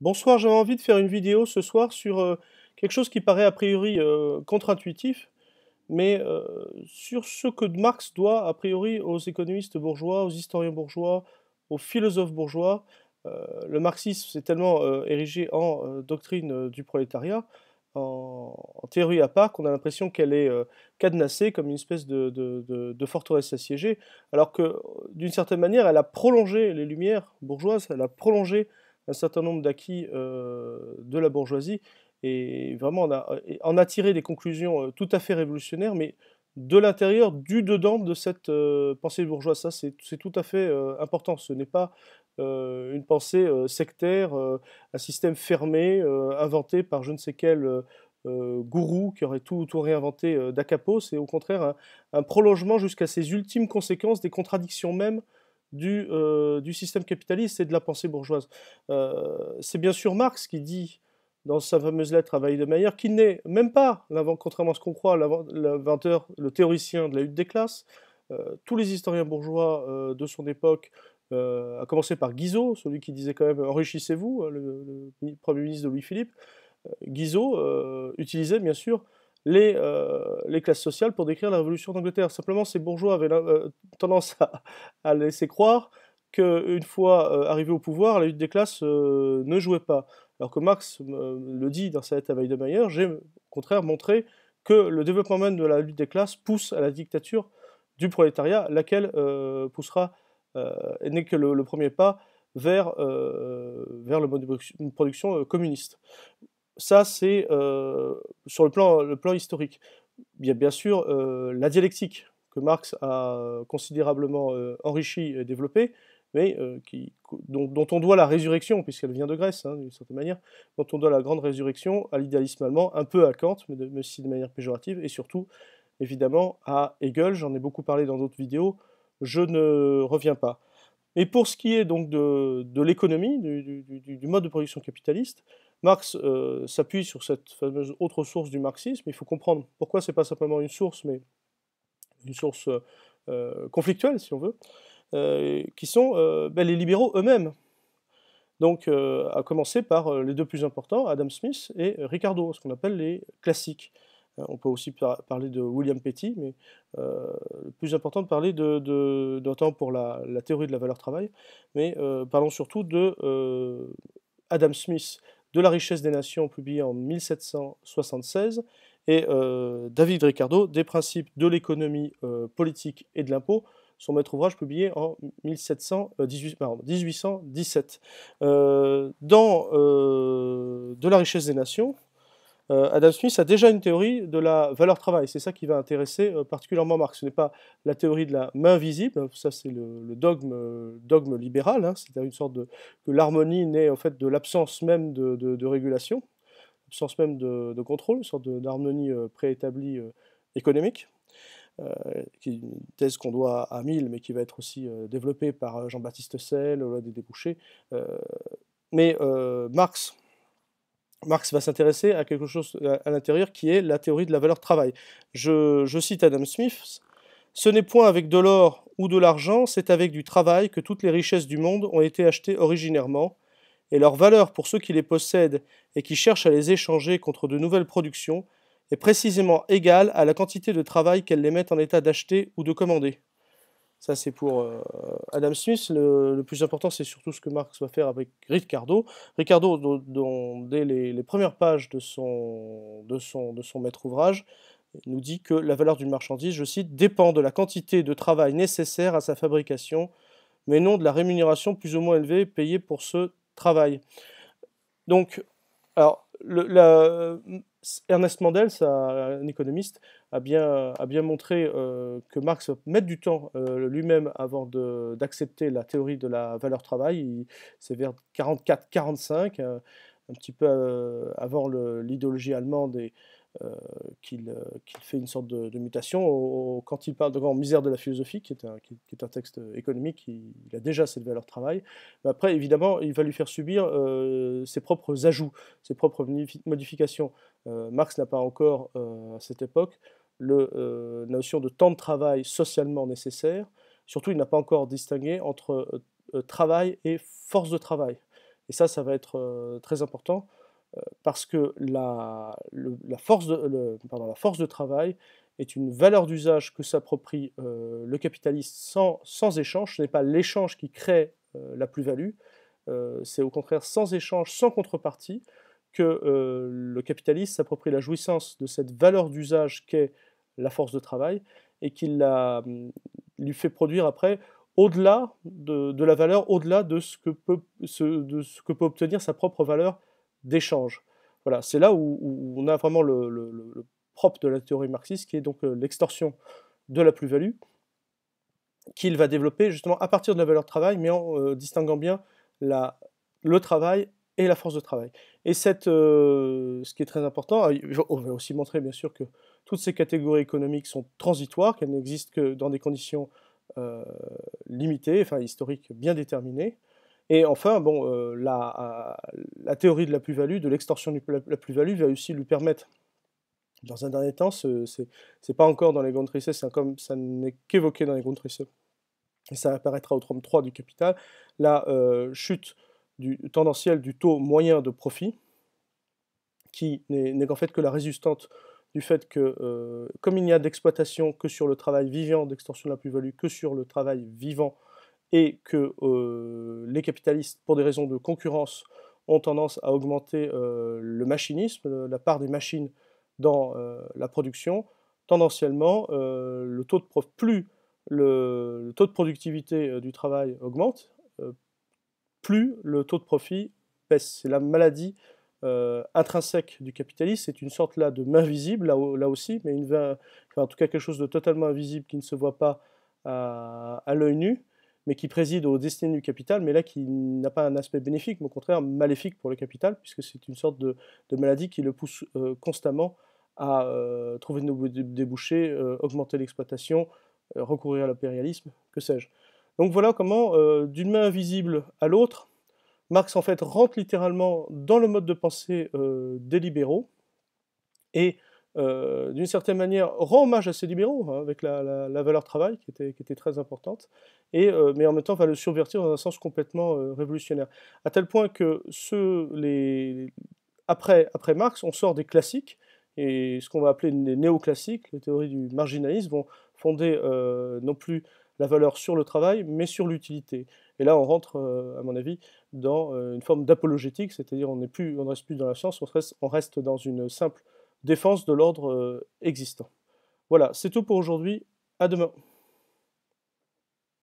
Bonsoir, j'avais envie de faire une vidéo ce soir sur euh, quelque chose qui paraît a priori euh, contre-intuitif, mais euh, sur ce que Marx doit a priori aux économistes bourgeois, aux historiens bourgeois, aux philosophes bourgeois. le marxisme s'est tellement érigé en doctrine du prolétariat, en, théorie à part, qu'on a l'impression qu'elle est cadenassée comme une espèce de forteresse assiégée, alors que d'une certaine manière, elle a prolongé les lumières bourgeoises, elle a prolongé un certain nombre d'acquis euh, de la bourgeoisie. Et vraiment, en a, tiré des conclusions euh, tout à fait révolutionnaires, mais de l'intérieur, du dedans de cette euh, pensée bourgeoise. Ça, c'est tout à fait important. Ce n'est pas une pensée sectaire, un système fermé, inventé par je ne sais quel gourou qui aurait tout, tout réinventé d'Acapo. C'est au contraire un prolongement jusqu'à ses ultimes conséquences des contradictions mêmes euh, du, système capitaliste et de la pensée bourgeoise. Euh, c'est bien sûr Marx qui dit dans sa fameuse lettre à manière qu'il n'est même pas, contrairement à ce qu'on croit, l'inventeur, le théoricien de la lutte des classes. Euh, tous les historiens bourgeois de son époque, à commencer par Guizot, celui qui disait quand même enrichissez-vous, le, le, premier ministre de Louis-Philippe, Guizot utilisait bien sûr euh, les, classes sociales pour décrire la Révolution d'Angleterre. Simplement, ces bourgeois avaient euh, tendance à, laisser croire qu'une fois euh, arrivés arrivé au pouvoir, la lutte des classes ne jouait pas. Alors que Marx le dit dans sa lettre à Weidemeyer, j'ai au contraire montré que le développement même de la lutte des classes pousse à la dictature du prolétariat, laquelle poussera, n'est que le, premier pas vers, euh, vers production communiste. Ça, c'est euh, sur le plan, historique. Il y a bien sûr euh, la dialectique que Marx a considérablement euh, enrichie et développée, mais dont, on doit la résurrection, puisqu'elle vient de Grèce, hein, d'une certaine manière, dont on doit la grande résurrection à l'idéalisme allemand, un peu à Kant, mais, aussi de manière péjorative, et surtout, évidemment, à Hegel. J'en ai beaucoup parlé dans d'autres vidéos, je ne reviens pas. Mais pour ce qui est donc de, l'économie, du, mode de production capitaliste, Marx euh, s'appuie sur cette fameuse autre source du marxisme. Il faut comprendre pourquoi c'est pas simplement une source, mais une source euh, euh, conflictuelle, si on veut, qui sont ben, les libéraux eux-mêmes. Donc, à commencer par les deux plus importants, Adam Smith et Ricardo, ce qu'on appelle les classiques. On peut aussi parler de William Petty, mais le plus important de parler de, de, pour la, théorie de la valeur travail, mais parlons surtout de Adam Smith, de la richesse des nations, publié en 1776, et euh, David Ricardo, Des principes de l'économie euh, politique et de l'impôt, son maître ouvrage publié en 1718, 1817. Euh, dans De la richesse des nations, euh, Adam Smith a déjà une théorie de la valeur travail. C'est ça qui va intéresser euh, particulièrement Marx. Ce n'est pas la théorie de la main visible, ça c'est le, dogme, euh, dogme libéral, hein. c'est une sorte de que l'harmonie naît en fait de l'absence même de, régulation, l'absence même de, contrôle, une sorte d'harmonie préétablie économique. qui est une thèse qu'on doit à Mill, mais qui va être aussi développée par Jean-Baptiste Sell, des débouchés. mais Marx, Marx va s'intéresser à quelque chose à, l'intérieur qui est la théorie de la valeur travail. Je, cite Adam Smith, Ce n'est point avec de l'or ou de l'argent, c'est avec du travail que toutes les richesses du monde ont été achetées originairement, et leur valeur pour ceux qui les possèdent et qui cherchent à les échanger contre de nouvelles productions est précisément égale à la quantité de travail qu'elles les mettent en état d'acheter ou de commander. Ça, c'est pour euh, Adam Smith. Le, plus important, c'est surtout ce que Marx va faire avec Ricardo. Ricardo, dès les, premières pages de son, de son, de son maître ouvrage, nous dit que la valeur d'une marchandise, je cite, dépend de la quantité de travail nécessaire à sa fabrication, mais non de la rémunération plus ou moins élevée payée pour ce travail. Donc, alors, euh, Ernest Mandel, ça, un économiste, a bien, a bien montré euh, que Marx met du temps euh, lui-même avant d'accepter la théorie de la valeur travail. C'est vers 44-45, un petit peu avant l'idéologie allemande et euh, euh, qu'il fait une sorte de, mutation. quand il parle de Grande Misère de la philosophie, qui est un, texte économique, il, a déjà cette leur travail. Mais après, évidemment, il va lui faire subir euh, ses propres ajouts, ses propres modifications. Marx n'a pas encore, à cette époque, la notion de temps de travail socialement nécessaire. Surtout, il n'a pas encore distingué entre travail et force de travail. Et ça, ça va être très important parce que la, force de, la, force de, travail est une valeur d'usage que s'approprie euh, le capitaliste sans, échange. Ce n'est pas l'échange qui crée euh, la plus-value, euh, c'est au contraire sans échange, sans contrepartie, que le capitaliste s'approprie la jouissance de cette valeur d'usage qu'est la force de travail et qu'il la, lui fait produire après au-delà de, la valeur, au-delà de, ce que peut, de ce que peut obtenir sa propre valeur d'échange. Voilà, c'est là où, on a vraiment le, propre de la théorie marxiste, qui est donc euh, l'extorsion de la plus-value, qu'il va développer justement à partir de la valeur de travail, mais en euh, distinguant bien la, le travail et la force de travail. Et cette, euh, ce qui est très important, ah, on va aussi montrer bien sûr que toutes ces catégories économiques sont transitoires, qu'elles n'existent que dans des conditions limitées, enfin historiques bien déterminées, et enfin, bon, euh, euh, la, théorie de la plus-value, de l'extorsion de la plus-value, va aussi lui permettre, dans un dernier temps, ce n'est pas encore dans les grandes tricées, hein, ça n'est qu'évoqué dans les grandes tricées, et ça apparaîtra au tome 3 du capital, la euh, chute du, tendancielle du taux moyen de profit, qui n'est qu'en fait que la résistante du fait que, comme il n'y a d'exploitation que sur le travail vivant, d'extorsion de la plus-value que sur le travail vivant, et que euh, les capitalistes, pour des raisons de concurrence, ont tendance à augmenter euh, le machinisme, la part des machines dans euh, la production, tendanciellement, le taux de plus le, taux de productivité du travail augmente, plus le taux de profit baisse. C'est la maladie intrinsèque du capitalisme, c'est une sorte là de main visible, là, là aussi, mais en tout cas quelque chose de totalement invisible qui ne se voit pas à l'œil nu, mais qui préside aux destinées du capital, mais là qui n'a pas un aspect bénéfique, mais au contraire maléfique pour le capital, puisque c'est une sorte de, maladie qui le pousse euh, constamment à euh, trouver de nouveaux débouchés, euh, augmenter l'exploitation, recourir à l'impérialisme, que sais-je. Donc voilà comment, d'une main invisible à l'autre, Marx en fait rentre littéralement dans le mode de pensée des libéraux et euh, d'une certaine manière, rend hommage à ses libéraux, hein, avec la, valeur travail qui était, qui était très importante, et, euh, mais en même temps va le survertir dans un sens complètement euh, révolutionnaire. À tel point que ceux, les... après, après Marx, on sort des classiques, et ce qu'on va appeler les néoclassiques, les théories du marginalisme, vont fonder non plus la valeur sur le travail, mais sur l'utilité. Et là, on rentre, à mon avis, dans une forme d'apologétique, c'est-à-dire on ne reste plus dans la science, on reste, on reste dans une simple défense de l'ordre euh, existant. Voilà, c'est tout pour aujourd'hui. À demain.